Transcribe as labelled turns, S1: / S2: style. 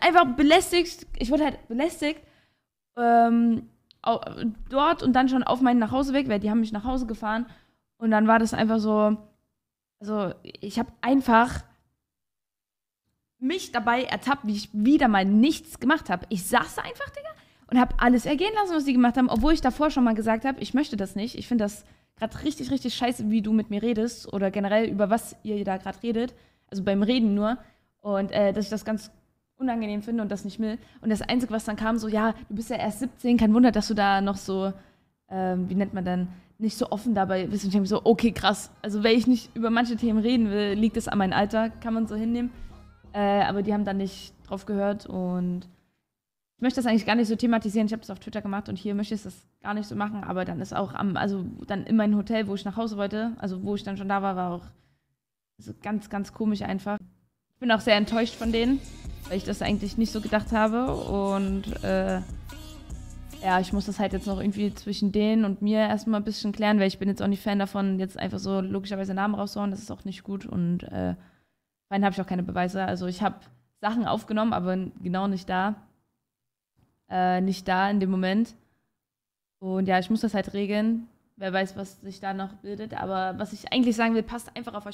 S1: einfach belästigt, ich wurde halt belästigt ähm, dort und dann schon auf meinen Nachhauseweg, weil die haben mich nach Hause gefahren und dann war das einfach so, also ich habe einfach mich dabei ertappt, wie ich wieder mal nichts gemacht habe. Ich saß einfach, Digga, und habe alles ergehen lassen, was die gemacht haben, obwohl ich davor schon mal gesagt habe, ich möchte das nicht. Ich finde das gerade richtig, richtig scheiße, wie du mit mir redest oder generell über was ihr da gerade redet. Also beim Reden nur. Und äh, dass ich das ganz unangenehm finde und das nicht will. Und das Einzige, was dann kam, so, ja, du bist ja erst 17, kein Wunder, dass du da noch so, ähm, wie nennt man dann, nicht so offen dabei bist. Und ich denke so, okay, krass. Also wenn ich nicht über manche Themen reden will, liegt es an meinem Alter, kann man so hinnehmen. Äh, aber die haben da nicht drauf gehört und ich möchte das eigentlich gar nicht so thematisieren. Ich habe das auf Twitter gemacht und hier möchte ich das gar nicht so machen, aber dann ist auch am, also dann in meinem Hotel, wo ich nach Hause wollte, also wo ich dann schon da war, war auch so ganz, ganz komisch einfach. Ich bin auch sehr enttäuscht von denen weil ich das eigentlich nicht so gedacht habe. Und äh, ja, ich muss das halt jetzt noch irgendwie zwischen denen und mir erstmal ein bisschen klären, weil ich bin jetzt auch nicht Fan davon, jetzt einfach so logischerweise Namen rauszuhauen. Das ist auch nicht gut und äh, vorhin habe ich auch keine Beweise. Also ich habe Sachen aufgenommen, aber genau nicht da. Äh, nicht da in dem Moment. Und ja, ich muss das halt regeln. Wer weiß, was sich da noch bildet. Aber was ich eigentlich sagen will, passt einfach
S2: auf euch.